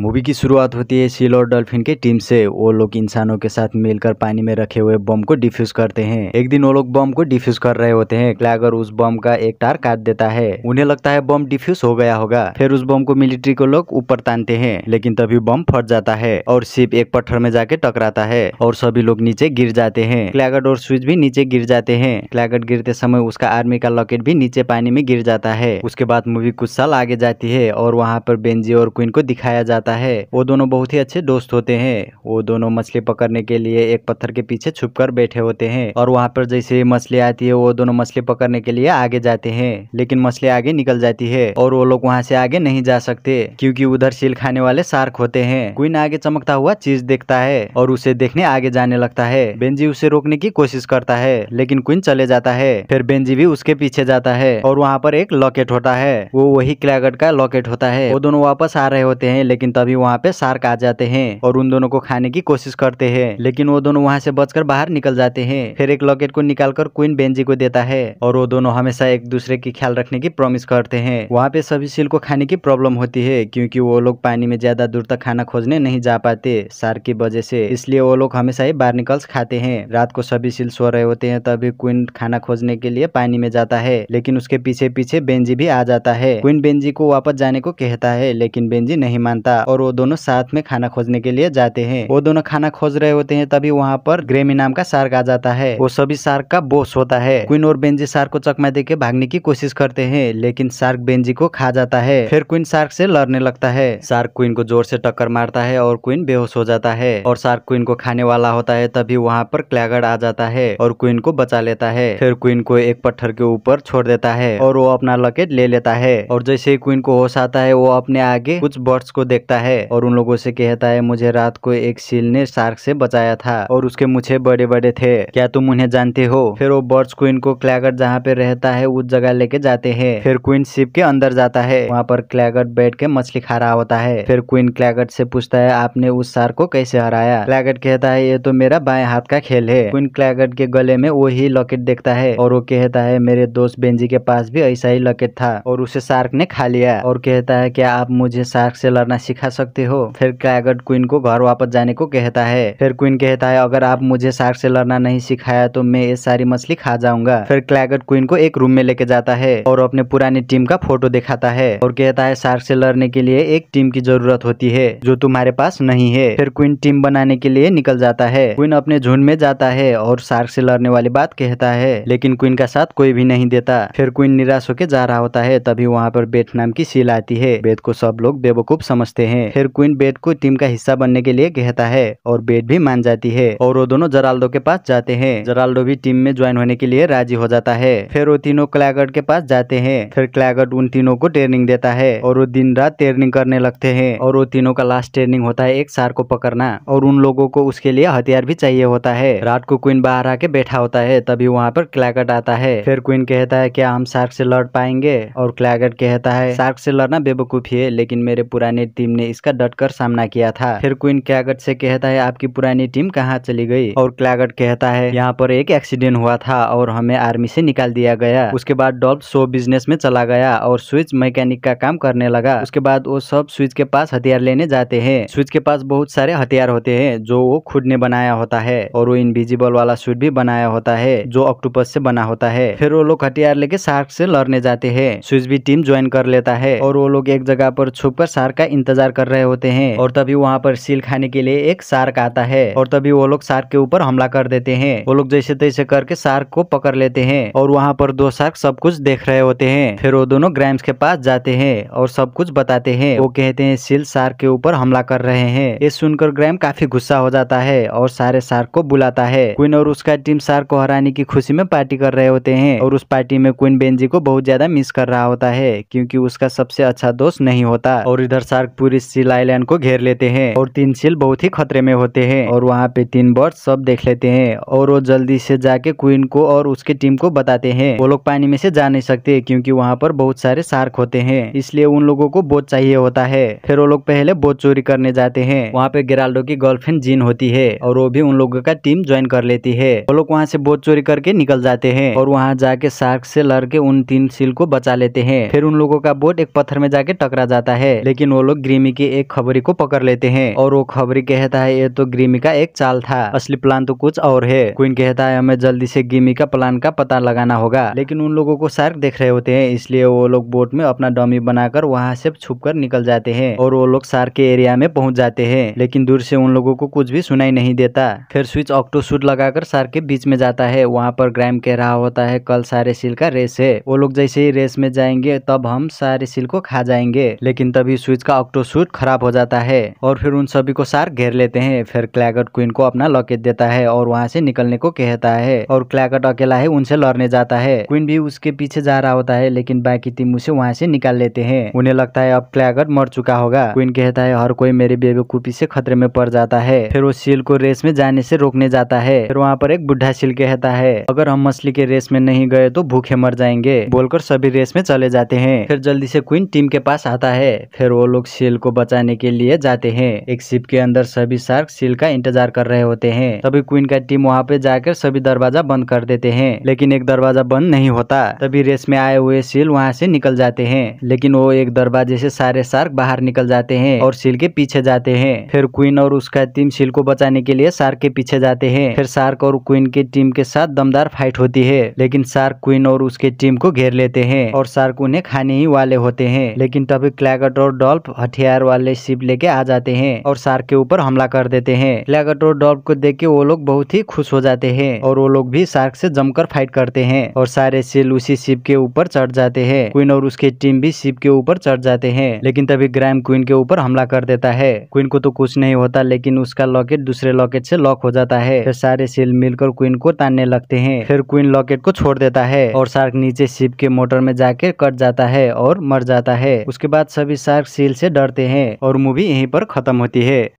Movie की शुरुआत होती है सील और डॉल्फिन के टीम से वो लोग इंसानों के साथ मिलकर पानी में रखे हुए बम को डिफ्यूज करते हैं एक दिन वो लोग बम को डिफ्यूज कर रहे होते हैं क्लैगर उस बम का एक टार काट देता है उन्हें लगता है बम डिफ्यूज हो गया होगा फिर उस बम को मिलिट्री को लोग ऊपर तानते हैं लेकिन तभी बम फट जाता है और सिर्फ एक पत्थर में जाके टकराता है और सभी लोग नीचे गिर जाते हैं क्लैगर और स्विच भी नीचे गिर जाते हैं क्लैगर गिरते समय उसका आर्मी का लॉकेट भी नीचे पानी में गिर जाता है उसके बाद मूवी कुछ साल आगे जाती है और वहाँ पर बेंजी और क्वीन को दिखाया जाता जाता है वो दोनों बहुत ही अच्छे दोस्त होते हैं वो दोनों मछली पकड़ने के लिए एक पत्थर के पीछे छुप कर बैठे होते हैं और वहाँ पर जैसे मछली आती है वो दोनों मछली पकड़ने के लिए आगे जाते हैं लेकिन मछली आगे निकल जाती है और वो लोग वहाँ से आगे नहीं जा सकते क्योंकि उधर सील खाने वाले शार्क होते हैं क्वीन आगे चमकता हुआ चीज देखता है और उसे देखने आगे जाने लगता है बेंजी उसे रोकने की कोशिश करता है लेकिन क्वीन चले जाता है फिर बेंजी भी उसके पीछे जाता है और वहाँ पर एक लॉकेट होता है वो वही क्लैगट का लॉकेट होता है वो दोनों वापस आ रहे होते हैं लेकिन तभी वहाँ पे सार्क आ जाते हैं और उन दोनों को खाने की कोशिश करते हैं लेकिन वो दोनों वहाँ से बचकर बाहर निकल जाते हैं फिर एक लॉकेट को निकालकर क्वीन बेंजी को देता है और वो दोनों हमेशा एक दूसरे की ख्याल रखने की प्रॉमिस करते हैं वहाँ पे सभी सील को खाने की प्रॉब्लम होती है क्यूँकी वो लोग पानी में ज्यादा दूर तक खाना खोजने नहीं जा पाते शार्क की वजह से इसलिए वो लोग हमेशा ही बार्निकल्स खाते हैं रात को सभी सील सो रहे होते हैं तभी क्वीन खाना खोजने के लिए पानी में जाता है लेकिन उसके पीछे पीछे बेंजी भी आ जाता है क्वीन बेंजी को वापस जाने को कहता है लेकिन बेंजी नहीं मानता था और वो दोनों साथ में खाना खोजने के लिए जाते हैं वो दोनों खाना खोज रहे होते हैं तभी वहाँ पर ग्रेमी नाम का सार्क आ जाता है वो सभी सार्क का बोस होता है क्वीन और बेंजी सार्क को चकमा दे के भागने की कोशिश करते हैं लेकिन सार्क बेंजी को खा जाता है फिर क्वीन सार्क से लड़ने लगता है सार्क क्वीन को जोर से टक्कर मारता है और क्वीन बेहोश हो जाता है और सार्क क्वीन को खाने वाला होता है तभी वहाँ पर क्लैगड आ जाता है और क्वीन को बचा लेता है फिर क्वीन को एक पत्थर के ऊपर छोड़ देता है और वो अपना लकेट ले लेता है और जैसे ही क्वीन को होश आता है वो अपने आगे कुछ बर्ड्स को देख फेंकता है और उन लोगों से कहता है मुझे रात को एक सील ने शार्क से बचाया था और उसके मुझे बड़े बड़े थे क्या तुम उन्हें जानते हो फिर वो बर्ड्स क्वीन को क्लैगर जहाँ पे रहता है उस जगह लेके जाते हैं फिर क्वीन शिप के अंदर जाता है वहाँ पर क्लैगर बैठ के मछली खा रहा होता है फिर क्वीन क्लैगर से पूछता है आपने उस शार्क को कैसे हराया क्लैगर कहता है ये तो मेरा बाएं हाथ का खेल है क्वीन क्लैगर के गले में वो ही लॉकेट देखता है और वो कहता है मेरे दोस्त बेंजी के पास भी ऐसा ही लॉकेट था और उसे शार्क ने खा लिया और कहता है क्या आप मुझे शार्क से लड़ना सिखा दिखा सकते हो फिर ड्रैगन क्वीन को घर वापस जाने को कहता है फिर क्वीन कहता है अगर आप मुझे शार्क से लड़ना नहीं सिखाया तो मैं ये सारी मछली खा जाऊंगा फिर ड्रैगन क्वीन को एक रूम में लेके जाता है और अपने पुरानी टीम का फोटो दिखाता है और कहता है शार्क से लड़ने के लिए एक टीम की जरूरत होती है जो तुम्हारे पास नहीं है फिर क्वीन टीम बनाने के लिए निकल जाता है क्वीन अपने झुंड में जाता है और शार्क से लड़ने वाली बात कहता है लेकिन क्वीन का साथ कोई भी नहीं देता फिर क्वीन निराश होकर जा रहा होता है तभी वहाँ पर बेट नाम की सील आती है बेट को सब लोग बेवकूफ समझते हैं फिर क्वीन बेट को टीम का हिस्सा बनने के लिए कहता है और बेट भी मान जाती है और वो दोनों जराल्डो के पास जाते हैं जराल्डो भी टीम में ज्वाइन होने के लिए राजी हो जाता है फिर वो तीनों क्लैगर्ड के पास जाते हैं फिर क्लैगर्ड उन तीनों को ट्रेनिंग देता है और वो दिन रात ट्रेनिंग करने लगते है और वो तीनों का लास्ट ट्रेनिंग होता है एक सार को पकड़ना और उन लोगों को उसके लिए हथियार भी चाहिए होता है रात को क्वीन बाहर आके बैठा होता है तभी वहाँ पर क्लैगट आता है फिर क्वीन कहता है क्या हम शार्क से लड़ पाएंगे और क्लैगट कहता है शार्क से लड़ना बेवकूफी है लेकिन मेरे पुराने टीम ने इसका डटकर सामना किया था फिर क्वीन क्लैगट से कहता है आपकी पुरानी टीम कहाँ चली गई और क्लैगट कहता है यहाँ पर एक एक्सीडेंट हुआ था और हमें आर्मी से निकाल दिया गया उसके बाद डॉल्फ शो बिजनेस में चला गया और स्विच मैकेनिक का काम करने लगा उसके बाद वो सब स्विच के पास हथियार लेने जाते हैं स्विच के पास बहुत सारे हथियार होते हैं जो वो खुद ने बनाया होता है और वो इनविजिबल वाला स्विच भी बनाया होता है जो ऑक्टोपस से बना होता है फिर वो लोग हथियार लेके शार्क से लड़ने जाते हैं स्विच भी टीम ज्वाइन कर लेता है और वो लोग एक जगह पर छुप कर शार्क का इंतजार इंतजार कर रहे होते हैं और तभी वहाँ पर सील खाने के लिए एक सार्क आता है और तभी वो लोग सार्क के ऊपर हमला कर देते हैं वो लोग जैसे तैसे करके सार्क को पकड़ लेते हैं और वहाँ पर दो सार्क सब कुछ देख रहे होते हैं फिर वो दोनों ग्राम्स के पास जाते हैं और सब कुछ बताते हैं वो कहते हैं सील सार्क के ऊपर हमला कर रहे हैं ये सुनकर ग्राम काफी गुस्सा हो जाता है और सारे सार्क को बुलाता है क्वीन और उसका टीम सार्क को हराने की खुशी में पार्टी कर रहे होते हैं और उस पार्टी में क्वीन बेंजी को बहुत ज्यादा मिस कर रहा होता है क्योंकि उसका सबसे अच्छा दोस्त नहीं होता और इधर सार्क पूरी टूरिस्ट सील आइलैंड को घेर लेते हैं और तीन सील बहुत ही खतरे में होते हैं और वहाँ पे तीन बर्ड सब देख लेते हैं और वो जल्दी से जाके क्वीन को और उसकी टीम को बताते हैं वो लोग पानी में से जा नहीं सकते क्योंकि वहाँ पर बहुत सारे शार्क होते हैं इसलिए उन लोगों को बोट चाहिए होता है फिर वो लोग पहले बोट चोरी करने जाते हैं वहाँ पे गेराल्डो की गर्लफ्रेंड जीन होती है और वो भी उन लोगों का टीम ज्वाइन कर लेती है वो लोग वहाँ से बोट चोरी करके निकल जाते हैं और वहाँ जाके शार्क से लड़के उन तीन सील को बचा लेते हैं फिर उन लोगों का बोट एक पत्थर में जाके टकरा जाता है लेकिन वो लोग ग्रीमी ग्रीमी की एक खबरी को पकड़ लेते हैं और वो खबरी कहता है ये तो ग्रीमी का एक चाल था असली प्लान तो कुछ और है क्वीन कहता है हमें जल्दी से ग्रीमी का प्लान का पता लगाना होगा लेकिन उन लोगों को शार्क देख रहे होते हैं इसलिए वो लोग बोट में अपना डमी बनाकर वहाँ से छुप कर निकल जाते हैं और वो लोग शार्क के एरिया में पहुँच जाते हैं लेकिन दूर से उन लोगों को कुछ भी सुनाई नहीं देता फिर स्विच ऑक्टो सूट लगाकर शार्क के बीच में जाता है वहाँ पर ग्राम कह रहा होता है कल सारे सील का रेस है वो लोग जैसे ही रेस में जाएंगे तब हम सारे सील को खा जाएंगे लेकिन तभी स्विच का ऑक्टो सूट खराब हो जाता है और फिर उन सभी को सार घेर लेते हैं फिर क्लैगट क्वीन को अपना लॉकेट देता है और वहाँ से निकलने को कहता है और क्लैगट अकेला है उनसे लड़ने जाता है क्वीन भी उसके पीछे जा रहा होता है लेकिन बाकी टीम उसे वहाँ से निकाल लेते हैं उन्हें लगता है अब क्लैगट मर चुका होगा क्वीन कहता है हर कोई मेरी बेबेकूफी से खतरे में पड़ जाता है फिर वो सील को रेस में जाने से रोकने जाता है फिर वहाँ पर एक बुढ़ा सील कहता है अगर हम मछली के रेस में नहीं गए तो भूखे मर जाएंगे बोलकर सभी रेस में चले जाते हैं फिर जल्दी से क्वीन टीम के पास आता है फिर वो लोग सील सील को बचाने के लिए जाते हैं एक शिप के अंदर सभी शार्क सील का इंतजार कर रहे होते हैं तभी क्वीन का टीम वहाँ पे जाकर सभी दरवाजा बंद कर देते हैं लेकिन एक दरवाजा बंद नहीं होता तभी रेस में आए हुए सील वहाँ से निकल जाते हैं लेकिन वो एक दरवाजे से सारे शार्क बाहर निकल जाते हैं और सील के पीछे जाते हैं फिर क्वीन और उसका टीम सील को बचाने के लिए शार्क के पीछे जाते हैं फिर शार्क और क्वीन के टीम के साथ दमदार फाइट होती है लेकिन शार्क क्वीन और उसके टीम को घेर लेते हैं और शार्क उन्हें खाने ही वाले होते हैं लेकिन तभी क्लैगट और डॉल्फ हथियार हथियार वाले शिप लेके आ जाते हैं और शार्क के ऊपर हमला कर देते हैं लेगाटोर और डॉल्फ को देख के वो लोग बहुत ही खुश हो जाते हैं और वो लोग भी सार्क से जमकर फाइट करते हैं और सारे सील उसी शिप के ऊपर चढ़ जाते हैं क्वीन और उसके टीम भी शिप के ऊपर चढ़ जाते हैं लेकिन तभी ग्राम क्वीन के ऊपर हमला कर देता है क्वीन को तो कुछ नहीं होता लेकिन उसका लॉकेट दूसरे लॉकेट से लॉक हो जाता है फिर सारे सील मिलकर क्वीन को तानने लगते हैं फिर क्वीन लॉकेट को छोड़ देता है और शार्क नीचे शिप के मोटर में जाके कट जाता है और मर जाता है उसके बाद सभी सार्क सील से डरते करते हैं और मूवी यहीं पर खत्म होती है।